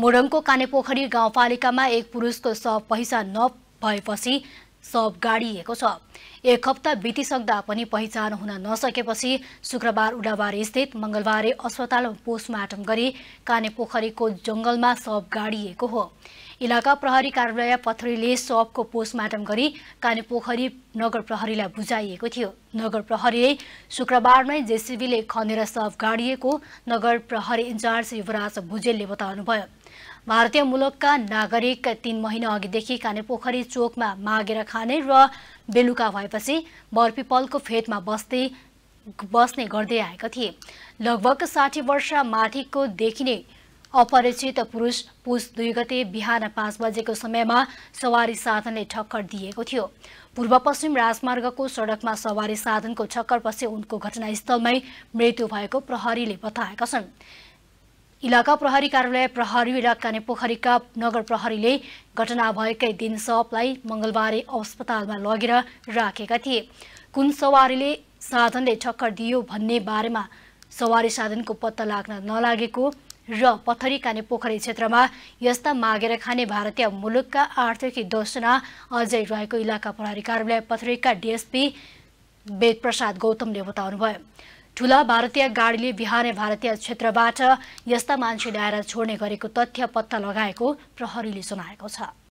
मोरङको कानेपोखरी गाउँपालिकामा एक पुरुषको शव पैसा नभएपछि सब गाडिएको छ एक हप्ता बितिसक्दा पनि पहिचान हुन नसकेपछि शुक्रबार उडाबारी स्थित मङ्गलबारे अस्पतालमा पोस्टमार्टम गरी काने पोखरीको जङ्गलमा सब गाडिएको हो इलाका प्रहरी कार्यालय पथरीले शवको पोस्टमार्टम गरी काने पोखरी नगर प्रहरीलाई बुझाइएको थियो नगर प्रहरीले शुक्रबार नै जेसिबीले खनेर सब गाडिएको नगर प्रहरी इन्चार्ज युवराज भुजेलले बताउनुभयो भारतीय मुलुकका नागरिक तीन महिना अघिदेखि पोखरी चोकमा मागेर खाने र बेलुका भएपछि बरपिपलको फेदमा बस्दै बस्ने गर्दै आएका थिए लगभग साठी वर्ष माथिको देखिने अपरिचित पुरुष पुष दुई गते बिहान पाँच बजेको समयमा सवारी साधनले ठक्कर दिएको थियो पूर्व पश्चिम राजमार्गको सडकमा सवारी साधनको ठक्करपछि उनको घटनास्थलमै मृत्यु भएको प्रहरीले बताएका छन् इलाका प्रहरी कार्यालय प्रहरी र पोखरीका नगर प्रहरीले घटना भएकै दिन सपलाई मंगलबारे अस्पतालमा लगेर राखेका थिए कुन सवारीले साधनले ठक्कर दियो भन्ने बारेमा सवारी साधनको पत्ता लाग्न नलागेको र पथरी पोखरी क्षेत्रमा यस्ता मागेर खाने भारतीय मुलुकका आर्थिक दसजना अझै रहेको इलाका प्रहरी कार्यालय पथरीका डिएसपी वेदप्रसाद गौतमले बताउनुभयो ठुला भारतीय गाडीले बिहाने भारतीय क्षेत्रबाट यस्ता मान्छे ल्याएर छोड्ने गरेको तथ्य पत्ता लगाएको प्रहरीले सुनाएको छ